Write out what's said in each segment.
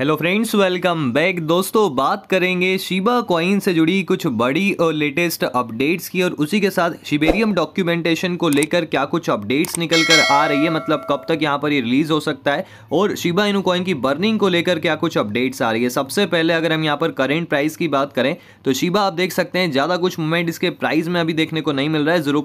hello friends welcome back दोस्तों बात करेंगे शिबा कॉइन से जुड़ी कुछ बड़ी और लेटेस्ट अपडेट्स की और उसी के साथ शिबेरियम डॉक्यूमेंटेशन को लेकर क्या कुछ अपडेट्स निकल कर आ रही है मतलब कब तक यहां पर ये रिलीज हो सकता है और शिबा इनू कॉइन की बर्निंग को लेकर क्या कुछ अपडेट्स आ रही है सबसे पहले अगर हम यहाँ पर करेंट प्राइस की बात करें तो शिबा आप देख सकते हैं ज़्यादा कुछ मूवमेंट इसके प्राइस में अभी देखने को नहीं मिल रहा है जीरो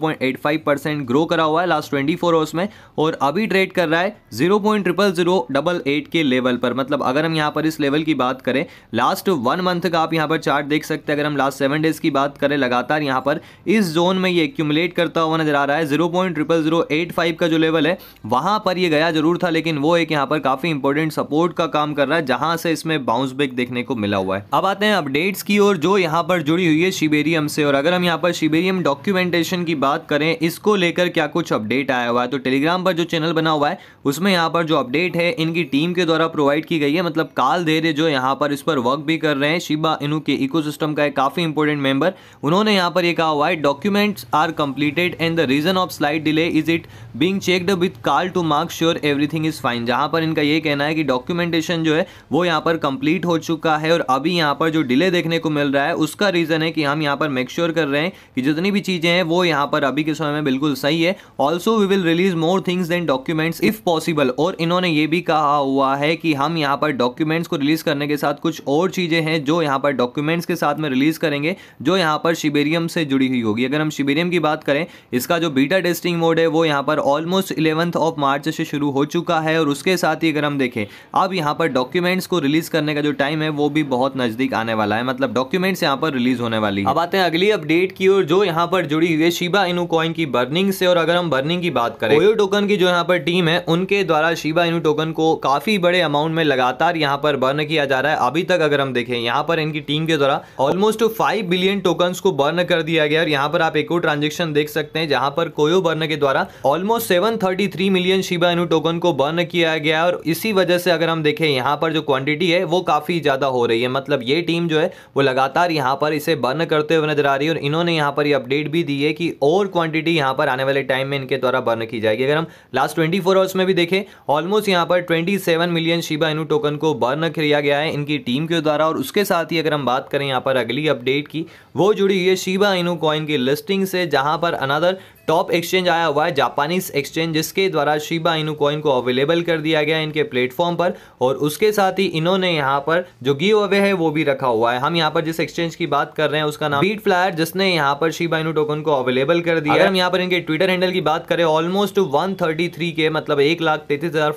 ग्रो करा हुआ है लास्ट ट्वेंटी आवर्स में और अभी ट्रेड कर रहा है जीरो के लेवल पर मतलब अगर हम यहाँ यहाँ पर इस लेवल की बात करें लास्ट वन मंथ का आप यहाँ पर चार्ट देख सकते हैं अगर हम लास्ट सेवन डेज की बात करें लगातार यहाँ पर इस जोन में ये एक्यूमुलेट करता हुआ नजर आ रहा है zero point triple zero eight five का जो लेवल है वहाँ पर ये गया जरूर था लेकिन वो एक यहाँ पर काफ़ी इंपॉर्टेंट सपोर्ट का काम कर रहा है जहाँ से इसमें बाउंस बैक देखने को मिला हुआ है अब आते हैं अपडेट्स की और जो यहाँ पर जुड़ी हुई है शिबेरियम से और अगर हम यहाँ पर शिबेरियम डॉक्यूमेंटेशन की बात करें इसको लेकर क्या कुछ अपडेट आया हुआ है तो टेलीग्राम पर जो चैनल बना हुआ है उसमें यहाँ पर जो अपडेट है इनकी टीम के द्वारा प्रोवाइड की गई है मतलब काल देरे जो यहाँ पर इस पर वर्क भी कर रहे हैं शिबा इनू के इको का एक काफ़ी इंपॉर्टेंट मेंबर उन्होंने यहाँ पर ये कहा हुआ है documents are completed and the reason of slide delay is it being checked with Carl to mark sure everything is fine जहाँ पर इनका ये कहना है कि डॉक्यूमेंटेशन जो है वो यहाँ पर कंप्लीट हो चुका है और अभी यहाँ पर जो डिले देखने को मिल रहा है उसका रीज़न है कि हम यहाँ पर मेक श्योर sure कर रहे हैं कि जितनी भी चीज़ें हैं वो यहाँ पर अभी के समय में बिल्कुल सही है also we will release more things then documents if possible और इन्होंने ये भी कहा हुआ है कि हम यहाँ पर डॉक्यूमेंट डॉक्यूमेंट्स को रिलीज़ करने के साथ कुछ और चीज़ें हैं जो यहाँ पर डॉक्यूमेंट्स के साथ में रिलीज़ करेंगे जो यहाँ पर शिबेरियम से जुड़ी हुई होगी अगर हम शिबेरियम की बात करें इसका जो बीटा टेस्टिंग मोड है वो यहाँ पर ऑलमोस्ट इलेवंथ ऑफ मार्च से शुरू हो चुका है और उसके साथ ही अगर हम देखें अब यहाँ पर डॉक्यूमेंट्स को रिलीज़ करने का जो टाइम है वो भी बहुत नज़दीक आने वाला है मतलब डॉक्यूमेंट्स यहाँ पर रिलीज़ होने वाली अब आते हैं अगली अपडेट की और जो यहाँ पर जुड़ी हुई है शिबा इनू कॉइन की बर्निंग से और अगर हम बर्निंग की बात करें टोकन की जो यहाँ पर टीम है उनके द्वारा शिबा इनू टोकन को काफ़ी बड़े अमाउंट में लगातार यहाँ पर बर्न किया जा रहा है अभी तक अगर हम देखें यहाँ पर इनकी टीम के द्वारा ऑलमोस्ट फाइव बिलियन टोकन को बर्न कर दिया गया और यहाँ पर आप एक और ट्रांजेक्शन देख सकते हैं जहां पर कोयो बर्न के द्वारा almost seven thirty three million Shiba Inu token को बर्न किया गया और इसी वजह से अगर हम देखें यहाँ पर जो क्वांटिटी है वो काफी ज्यादा हो रही है मतलब ये टीम जो है वो लगातार यहाँ पर इसे बर्न करते हुए नजर आ रही है और इन्होंने यहाँ पर ये अपडेट भी दी है कि और क्वांटिटी यहाँ पर आने वाले टाइम में इनके द्वारा बर्न की जाएगी अगर हम लास्ट ट्वेंटी फोर आवर्स में भी देखें ऑलमोस्ट यहाँ पर twenty seven million Shiba Inu token को बर्न किया गया है इनकी टीम के द्वारा और उसके साथ ही अगर हम बात करें यहाँ पर अगली अपडेट की वो जुड़ी हुई है शिबा इनू कॉइन की लिस्टिंग से जहाँ पर अनदर टॉप एक्सचेंज आया हुआ है जापानीज एक्सचेंज जिसके द्वारा शिबा इनू कॉइन को अवेलेबल कर दिया गया इनके प्लेटफॉर्म पर और उसके साथ ही इन्होंने यहाँ पर जो गिव अवे है वो भी रखा हुआ है हम यहाँ पर जिस एक्सचेंज की बात कर रहे हैं उसका नाम बीट फ्लायर जिसने यहाँ पर शिबा इनू टोकन को अवेलेबल कर दिया है हम यहाँ पर इनके ट्विटर हैंडल की बात करें ऑलमोस्ट वन के मतलब एक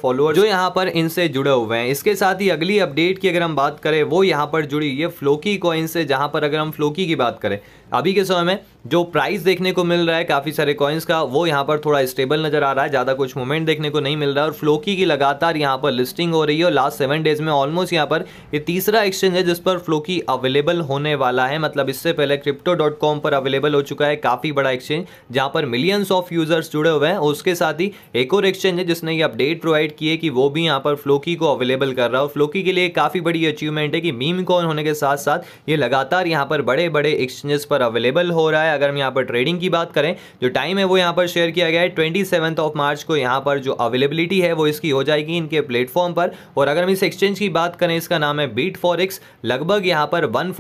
फॉलोअर जो यहाँ पर इनसे जुड़े हुए हैं इसके साथ ही अगली अपडेट की अगर हम बात करें वो यहाँ पर जुड़ी ये फ्लोकी कॉइन से जहाँ पर अगर हम फ्लोकी की बात करें अभी के समय में जो प्राइस देखने को मिल रहा है काफ़ी सारे कॉइन्स का वो यहाँ पर थोड़ा स्टेबल नजर आ रहा है ज़्यादा कुछ मूवमेंट देखने को नहीं मिल रहा है और फ्लोकी की लगातार यहाँ पर लिस्टिंग हो रही है और लास्ट सेवन डेज में ऑलमोस्ट यहाँ पर ये तीसरा एक्सचेंज है जिस पर फ्लोकी अवेलेबल होने वाला है मतलब इससे पहले क्रिप्टो डॉट कॉम पर अवेलेबल हो चुका है काफ़ी बड़ा एक्सचेंज जहाँ पर मिलियंस ऑफ यूजर्स जुड़े हुए हैं उसके साथ ही एक और एक्सचेंज है जिसने ये अपडेट प्रोवाइड किए कि वो भी यहाँ पर फ्लोकी को अवेलेबल कर रहा है फ्लोकी के लिए काफ़ी बड़ी अचीवमेंट है कि मीम कॉन होने के साथ साथ ये लगातार यहाँ पर बड़े बड़े एक्सचेंजेस पर पर अवेलेबल हो रहा है अगर हम यहाँ पर ट्रेडिंग की बात करें जो टाइम है वो यहाँ पर शेयर किया गया है ट्वेंटी ऑफ मार्च को यहाँ पर जो अवेलेबिलिटी है वो इसकी हो जाएगी इनके प्लेटफॉर्म पर और अगर हम इस एक्सचेंज की बात करें इसका नाम है बीट फॉरिक्स लगभग यहाँ पर वन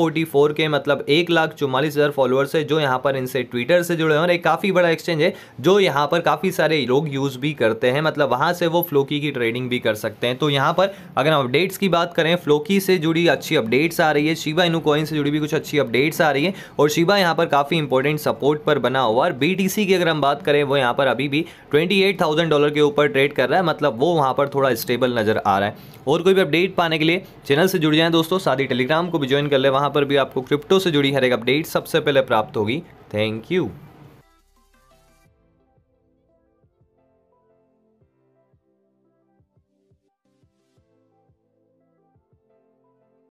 के मतलब एक फॉलोअर्स है जो यहाँ पर इनसे ट्विटर से जुड़े हैं और एक काफ़ी बड़ा एक्सचेंज है जो यहाँ पर काफ़ी सारे लोग यूज़ भी करते हैं मतलब वहाँ से वो फ्लोकी की ट्रेडिंग भी कर सकते हैं तो यहाँ पर अगर हम अपडेट्स की बात करें फ्लोकी से जुड़ी अच्छी अपडेट्स आ रही है शिवा इनू से जुड़ी भी कुछ अच्छी अपडेट्स आ रही है और शिवा शिबा यहाँ पर काफ़ी इंपॉर्टेंट सपोर्ट पर बना हुआ और बी की अगर हम बात करें वो यहाँ पर अभी भी ट्वेंटी डॉलर के ऊपर ट्रेड कर रहा है मतलब वो वहाँ पर थोड़ा स्टेबल नज़र आ रहा है और कोई भी अपडेट पाने के लिए चैनल से जुड़ जाए दोस्तों साथ ही टेलीग्राम को भी ज्वाइन कर ले वहाँ पर भी आपको क्रिप्टो से जुड़ी हर एक अपडेट सबसे पहले प्राप्त होगी थैंक यू